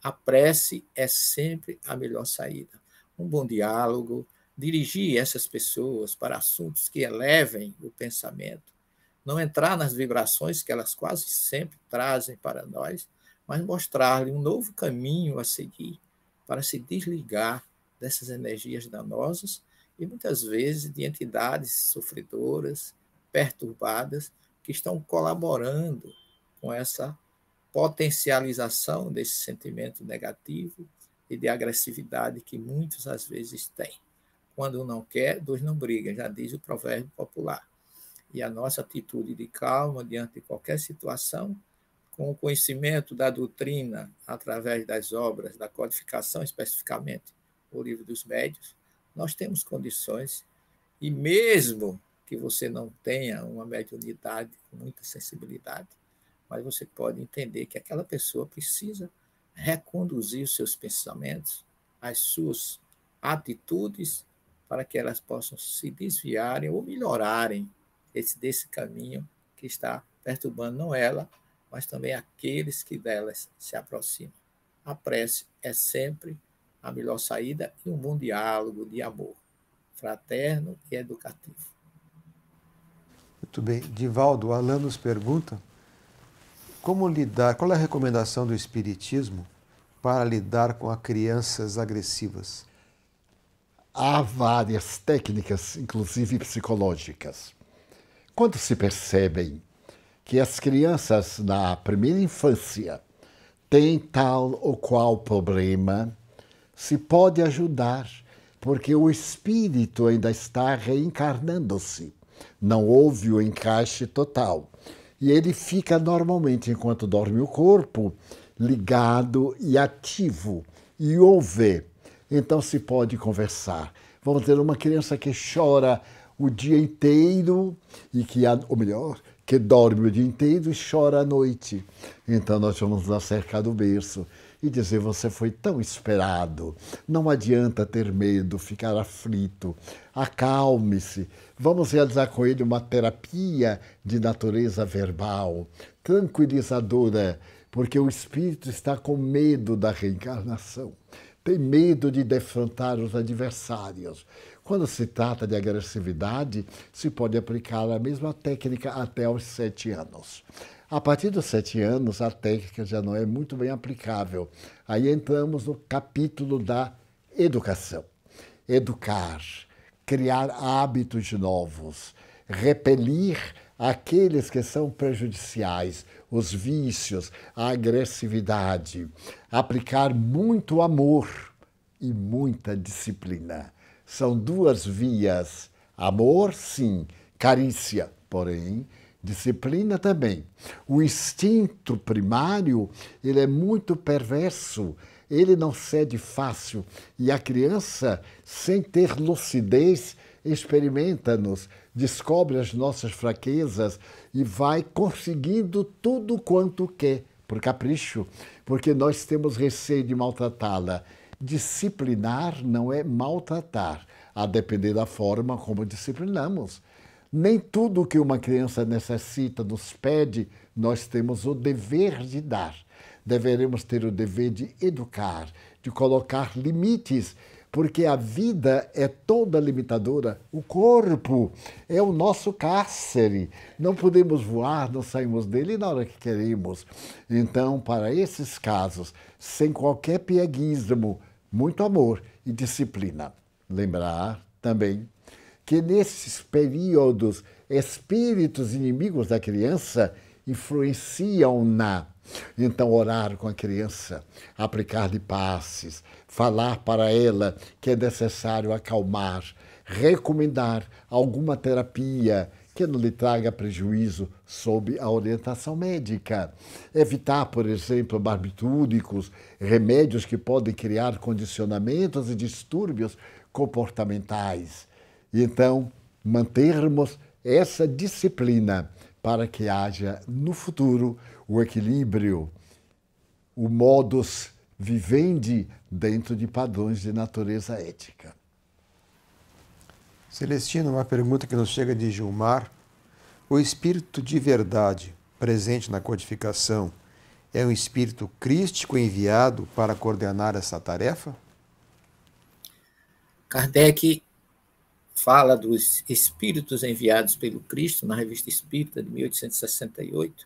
A prece é sempre a melhor saída. Um bom diálogo, dirigir essas pessoas para assuntos que elevem o pensamento, não entrar nas vibrações que elas quase sempre trazem para nós, mas mostrar-lhe um novo caminho a seguir para se desligar dessas energias danosas e muitas vezes de entidades sofredoras, perturbadas, que estão colaborando com essa potencialização desse sentimento negativo e de agressividade que muitas às vezes tem. Quando um não quer, dois não brigam, já diz o provérbio popular. E a nossa atitude de calma diante de qualquer situação, com o conhecimento da doutrina através das obras, da codificação especificamente, o livro dos médios, nós temos condições e mesmo que você não tenha uma mediunidade com muita sensibilidade, mas você pode entender que aquela pessoa precisa reconduzir os seus pensamentos, as suas atitudes, para que elas possam se desviarem ou melhorarem esse, desse caminho que está perturbando não ela, mas também aqueles que delas se aproximam. A prece é sempre a melhor saída e um bom diálogo de amor fraterno e educativo. Muito bem. Divaldo, o Alan nos pergunta como lidar, qual é a recomendação do Espiritismo para lidar com as crianças agressivas? Há várias técnicas, inclusive psicológicas. Quando se percebem que as crianças na primeira infância têm tal ou qual problema, se pode ajudar, porque o espírito ainda está reencarnando-se não houve o encaixe total. E ele fica normalmente, enquanto dorme o corpo, ligado e ativo, e ouve. Então se pode conversar. Vamos ter uma criança que chora o dia inteiro e que, ou melhor, que dorme o dia inteiro e chora à noite. Então nós vamos nos acercar do berço e dizer: Você foi tão esperado, não adianta ter medo, ficar aflito, acalme-se. Vamos realizar com ele uma terapia de natureza verbal, tranquilizadora, porque o espírito está com medo da reencarnação. Tem medo de defrontar os adversários. Quando se trata de agressividade, se pode aplicar a mesma técnica até aos sete anos. A partir dos sete anos, a técnica já não é muito bem aplicável. Aí entramos no capítulo da educação. Educar, criar hábitos novos, repelir aqueles que são prejudiciais, os vícios, a agressividade, aplicar muito amor e muita disciplina. São duas vias. Amor, sim, carícia, porém, disciplina também. O instinto primário, ele é muito perverso, ele não cede fácil e a criança, sem ter lucidez, experimenta-nos, descobre as nossas fraquezas e vai conseguindo tudo quanto quer, por capricho, porque nós temos receio de maltratá-la. Disciplinar não é maltratar, a depender da forma como disciplinamos. Nem tudo o que uma criança necessita nos pede, nós temos o dever de dar. Deveremos ter o dever de educar, de colocar limites, porque a vida é toda limitadora. O corpo é o nosso cárcere. Não podemos voar, não saímos dele na hora que queremos. Então, para esses casos, sem qualquer pieguismo, muito amor e disciplina. Lembrar também que nesses períodos espíritos inimigos da criança influenciam-na. Então, orar com a criança, aplicar-lhe passes, falar para ela que é necessário acalmar, recomendar alguma terapia que não lhe traga prejuízo sob a orientação médica. Evitar, por exemplo, barbitúricos, remédios que podem criar condicionamentos e distúrbios comportamentais e então, mantermos essa disciplina para que haja no futuro o equilíbrio, o modus vivendi dentro de padrões de natureza ética. Celestino, uma pergunta que nos chega de Gilmar. O espírito de verdade presente na codificação é um espírito crístico enviado para coordenar essa tarefa? Kardec fala dos espíritos enviados pelo Cristo, na Revista Espírita de 1868,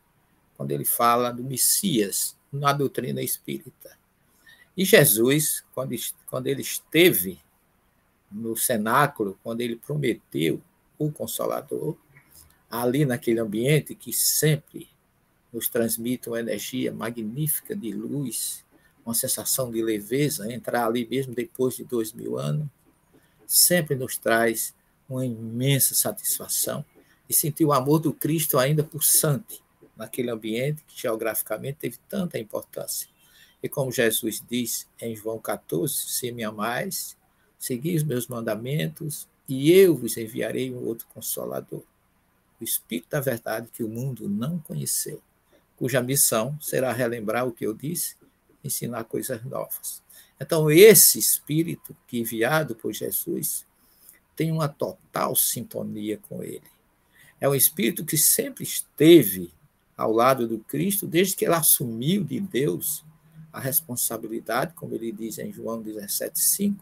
quando ele fala do Messias na doutrina espírita. E Jesus, quando ele esteve no cenáculo, quando ele prometeu o Consolador, ali naquele ambiente que sempre nos transmite uma energia magnífica de luz, uma sensação de leveza, entrar ali mesmo depois de dois mil anos, sempre nos traz uma imensa satisfação e sentir o amor do Cristo ainda pulsante naquele ambiente que geograficamente teve tanta importância. E como Jesus diz em João 14: Se me amais, segui os meus mandamentos, e eu vos enviarei um outro consolador, o Espírito da Verdade que o mundo não conheceu, cuja missão será relembrar o que eu disse, ensinar coisas novas. Então, esse espírito que é enviado por Jesus tem uma total sintonia com ele. É um espírito que sempre esteve ao lado do Cristo, desde que ele assumiu de Deus a responsabilidade, como ele diz em João 17,5,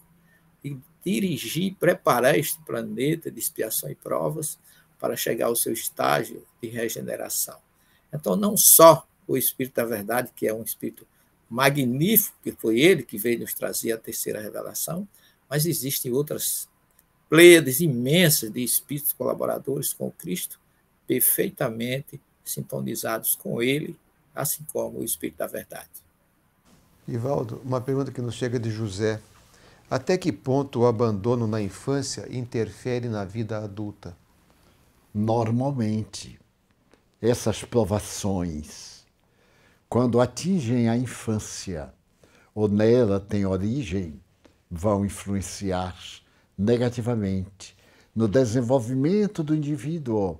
de dirigir, preparar este planeta de expiação e provas para chegar ao seu estágio de regeneração. Então, não só o Espírito da Verdade, que é um Espírito magnífico que foi ele que veio nos trazer a terceira revelação, mas existem outras pleiades imensas de espíritos colaboradores com Cristo, perfeitamente sintonizados com ele, assim como o Espírito da Verdade. Ivaldo, uma pergunta que nos chega de José. Até que ponto o abandono na infância interfere na vida adulta? Normalmente, essas provações quando atingem a infância ou nela têm origem, vão influenciar negativamente no desenvolvimento do indivíduo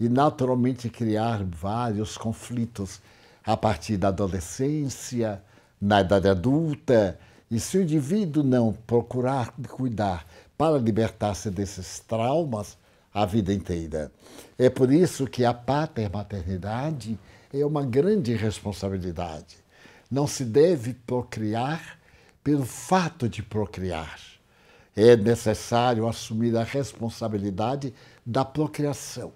e naturalmente criar vários conflitos a partir da adolescência, na idade adulta. E se o indivíduo não procurar cuidar para libertar-se desses traumas a vida inteira. É por isso que a paternidade é uma grande responsabilidade. Não se deve procriar pelo fato de procriar. É necessário assumir a responsabilidade da procriação.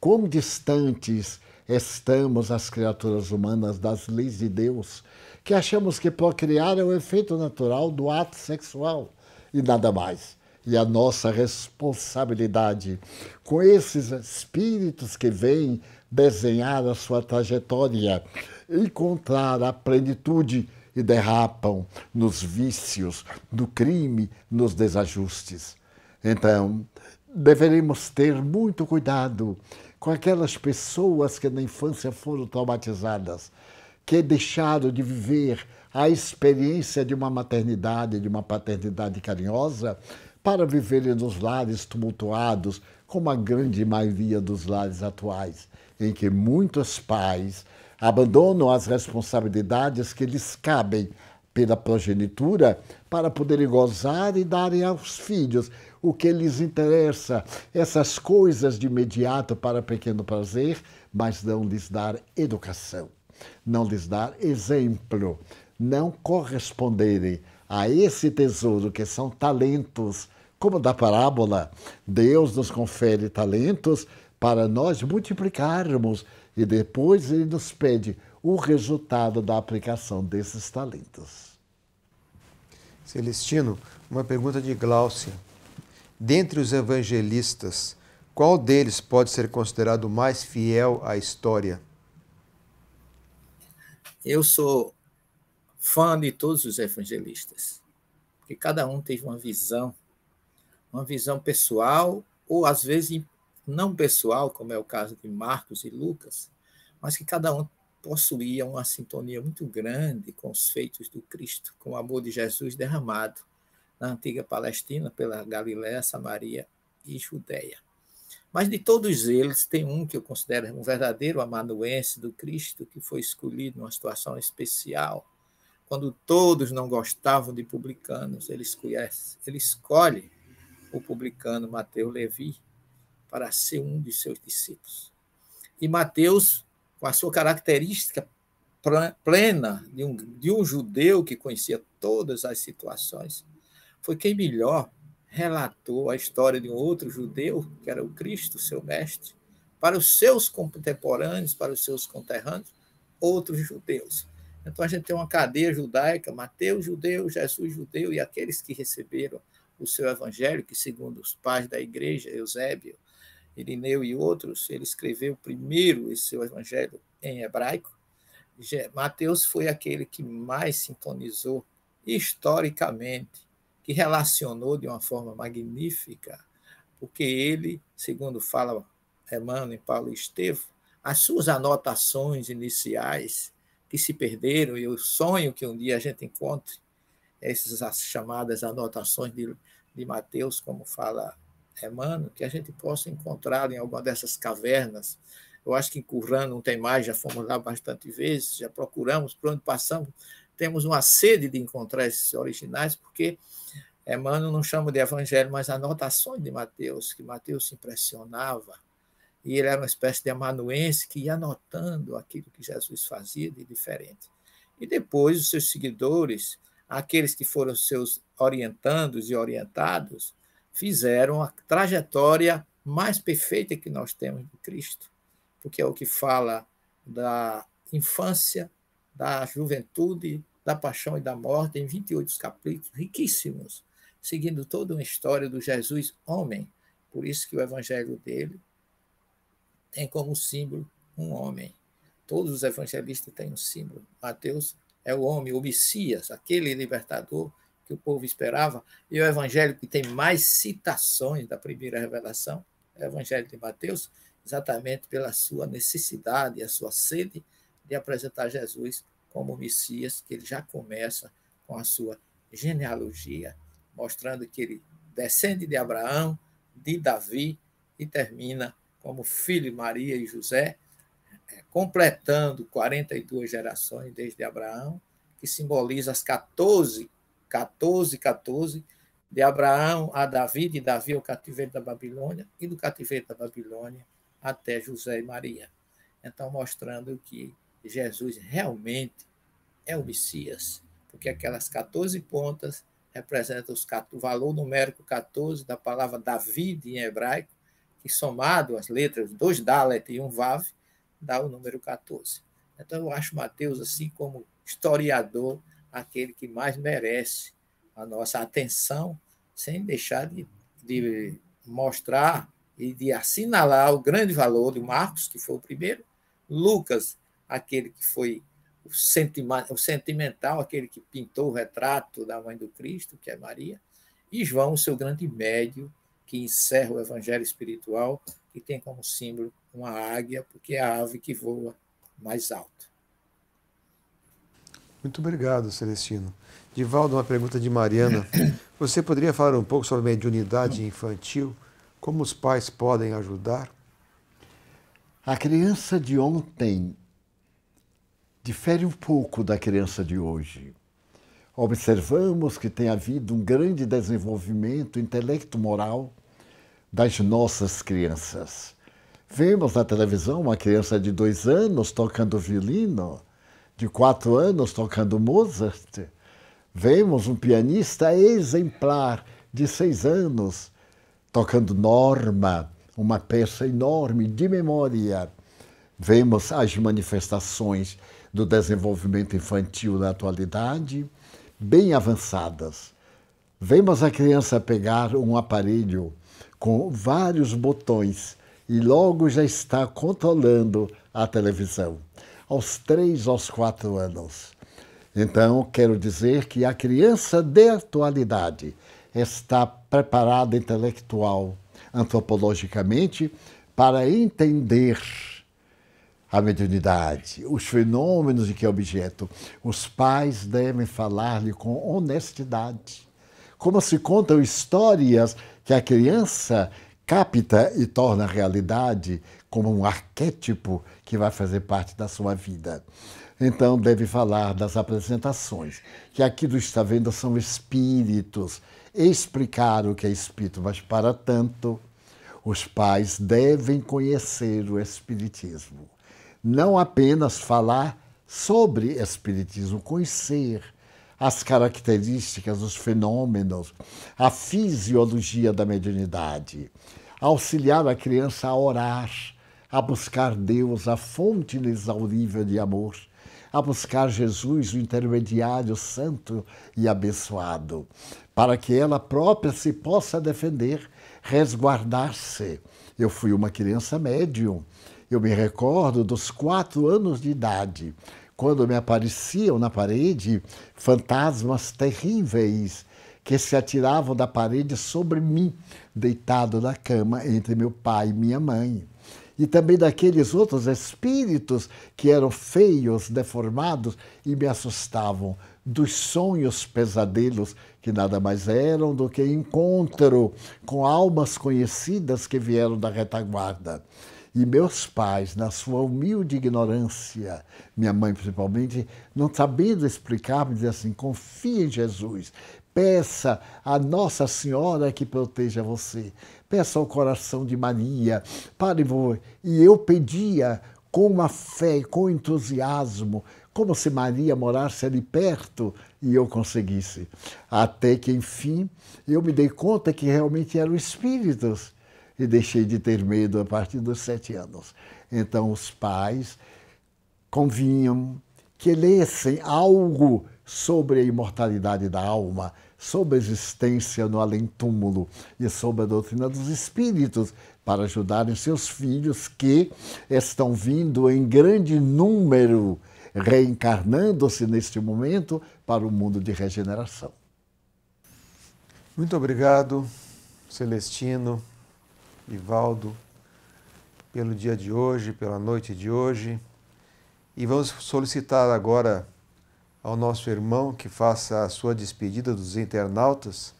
Quão distantes estamos as criaturas humanas das leis de Deus, que achamos que procriar é o efeito natural do ato sexual e nada mais. E a nossa responsabilidade com esses espíritos que vêm desenhar a sua trajetória, encontrar a plenitude e derrapam nos vícios, no crime, nos desajustes. Então, deveremos ter muito cuidado com aquelas pessoas que na infância foram traumatizadas, que deixaram de viver a experiência de uma maternidade, de uma paternidade carinhosa, para viverem nos lares tumultuados, como a grande maioria dos lares atuais em que muitos pais abandonam as responsabilidades que lhes cabem pela progenitura para poderem gozar e darem aos filhos o que lhes interessa, essas coisas de imediato para pequeno prazer, mas não lhes dar educação, não lhes dar exemplo, não corresponderem a esse tesouro que são talentos. Como da parábola, Deus nos confere talentos para nós multiplicarmos e depois ele nos pede o resultado da aplicação desses talentos. Celestino, uma pergunta de Gláucia. Dentre os evangelistas, qual deles pode ser considerado mais fiel à história? Eu sou fã de todos os evangelistas, porque cada um teve uma visão, uma visão pessoal ou às vezes não pessoal, como é o caso de Marcos e Lucas, mas que cada um possuía uma sintonia muito grande com os feitos do Cristo, com o amor de Jesus derramado na antiga Palestina, pela Galiléia, Samaria e Judéia. Mas de todos eles, tem um que eu considero um verdadeiro amanuense do Cristo, que foi escolhido numa situação especial. Quando todos não gostavam de publicanos, ele escolhe, ele escolhe o publicano Mateus Levi, para ser um de seus discípulos. E Mateus, com a sua característica plena de um, de um judeu que conhecia todas as situações, foi quem melhor relatou a história de um outro judeu, que era o Cristo, seu mestre, para os seus contemporâneos, para os seus conterrâneos, outros judeus. Então a gente tem uma cadeia judaica, Mateus judeu, Jesus judeu e aqueles que receberam o seu evangelho, que segundo os pais da igreja, Eusébio, Irineu e outros, ele escreveu primeiro esse seu evangelho em hebraico. Mateus foi aquele que mais sintonizou historicamente, que relacionou de uma forma magnífica, porque ele, segundo fala Emmanuel e Paulo Estevo, as suas anotações iniciais que se perderam, e eu sonho que um dia a gente encontre essas chamadas anotações de, de Mateus, como fala Emmanuel, é, que a gente possa encontrar em alguma dessas cavernas. Eu acho que em Curran não tem mais, já fomos lá bastante vezes, já procuramos, por onde passamos, temos uma sede de encontrar esses originais, porque Emmanuel é, não chama de evangelho, mas anotações de Mateus, que Mateus se impressionava, e ele era uma espécie de amanuense que ia anotando aquilo que Jesus fazia de diferente. E depois os seus seguidores, aqueles que foram seus orientandos e orientados, fizeram a trajetória mais perfeita que nós temos de Cristo, porque é o que fala da infância, da juventude, da paixão e da morte, em 28 capítulos riquíssimos, seguindo toda uma história do Jesus homem. Por isso que o evangelho dele tem como símbolo um homem. Todos os evangelistas têm um símbolo. Mateus é o homem, o Messias, aquele libertador que o povo esperava, e o evangelho que tem mais citações da primeira revelação, é o evangelho de Mateus, exatamente pela sua necessidade e a sua sede de apresentar Jesus como Messias, que ele já começa com a sua genealogia, mostrando que ele descende de Abraão, de Davi e termina como filho de Maria e José, é, completando 42 gerações desde Abraão, que simboliza as 14 14, 14, de Abraão a Davi, de Davi ao cativeiro da Babilônia, e do cativeiro da Babilônia até José e Maria. Então, mostrando que Jesus realmente é o Messias, porque aquelas 14 pontas representam os, o valor numérico 14 da palavra davi em hebraico, que somado às letras dois Dalet e um Vav, dá o número 14. Então, eu acho Mateus, assim como historiador, aquele que mais merece a nossa atenção, sem deixar de, de mostrar e de assinalar o grande valor de Marcos, que foi o primeiro, Lucas, aquele que foi o, o sentimental, aquele que pintou o retrato da mãe do Cristo, que é Maria, e João, o seu grande médio, que encerra o evangelho espiritual, que tem como símbolo uma águia, porque é a ave que voa mais alto. Muito obrigado, Celestino. Divaldo, uma pergunta de Mariana. (clears throat) Você poderia falar um pouco sobre a mediunidade infantil? Como os pais podem ajudar? A criança de ontem difere um pouco da criança de hoje. Observamos que tem havido um grande desenvolvimento intelecto-moral das nossas crianças. Vemos na televisão uma criança de dois anos tocando violino de quatro anos tocando Mozart, vemos um pianista exemplar de seis anos tocando Norma, uma peça enorme de memória. Vemos as manifestações do desenvolvimento infantil na atualidade bem avançadas. Vemos a criança pegar um aparelho com vários botões e logo já está controlando a televisão aos três, aos quatro anos. Então, quero dizer que a criança de atualidade está preparada intelectual, antropologicamente, para entender a mediunidade, os fenômenos de que é objeto. Os pais devem falar-lhe com honestidade. Como se contam histórias que a criança capta e torna realidade como um arquétipo que vai fazer parte da sua vida. Então, deve falar das apresentações, que aqui do Está Vendo são espíritos. Explicar o que é espírito, mas para tanto, os pais devem conhecer o espiritismo. Não apenas falar sobre espiritismo, conhecer as características, os fenômenos, a fisiologia da mediunidade. Auxiliar a criança a orar, a buscar Deus, a fonte inexaurível de amor, a buscar Jesus, o intermediário santo e abençoado, para que ela própria se possa defender, resguardar-se. Eu fui uma criança médium. Eu me recordo dos quatro anos de idade, quando me apareciam na parede fantasmas terríveis que se atiravam da parede sobre mim, deitado na cama entre meu pai e minha mãe e também daqueles outros espíritos que eram feios, deformados e me assustavam, dos sonhos pesadelos, que nada mais eram do que encontro com almas conhecidas que vieram da retaguarda. E meus pais, na sua humilde ignorância, minha mãe principalmente, não sabendo explicar, me dizia assim: confia em Jesus, peça a Nossa Senhora que proteja você peça ao coração de Maria, pare vou. E eu pedia com uma fé e com entusiasmo, como se Maria morasse ali perto e eu conseguisse. Até que, enfim, eu me dei conta que realmente eram espíritos e deixei de ter medo a partir dos sete anos. Então, os pais convinham que lessem algo sobre a imortalidade da alma, sobre a existência no além-túmulo e sobre a doutrina dos espíritos, para ajudarem seus filhos que estão vindo em grande número, reencarnando-se neste momento para o mundo de regeneração. Muito obrigado, Celestino, Ivaldo, pelo dia de hoje, pela noite de hoje. E vamos solicitar agora ao nosso irmão que faça a sua despedida dos internautas,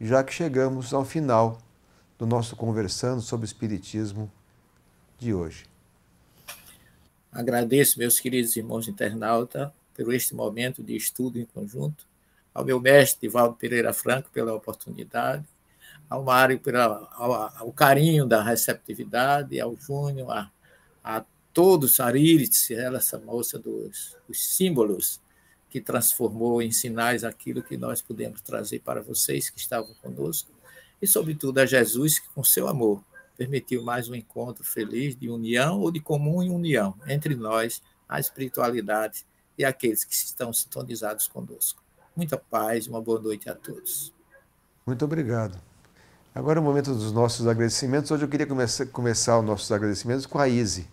já que chegamos ao final do nosso conversando sobre Espiritismo de hoje. Agradeço, meus queridos irmãos internautas, por este momento de estudo em conjunto, ao meu mestre Valdo Pereira Franco pela oportunidade, ao Mário pelo carinho da receptividade, ao Júnior, a, a todos, a Iris, ela, essa moça dos, dos símbolos que transformou em sinais aquilo que nós pudemos trazer para vocês que estavam conosco, e sobretudo a Jesus que, com seu amor, permitiu mais um encontro feliz de união ou de comum união entre nós, a espiritualidade e aqueles que estão sintonizados conosco. Muita paz uma boa noite a todos. Muito obrigado. Agora é o momento dos nossos agradecimentos. Hoje eu queria começar, começar os nossos agradecimentos com a Izzy.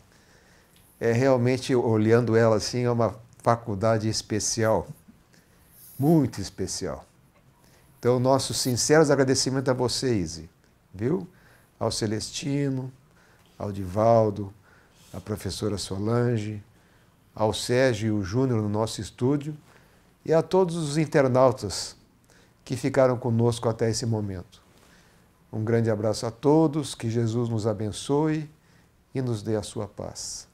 É realmente, olhando ela assim, é uma faculdade especial, muito especial. Então, nossos sinceros agradecimentos a você, Izzy, viu? Ao Celestino, ao Divaldo, à professora Solange, ao Sérgio e o Júnior no nosso estúdio e a todos os internautas que ficaram conosco até esse momento. Um grande abraço a todos, que Jesus nos abençoe e nos dê a sua paz.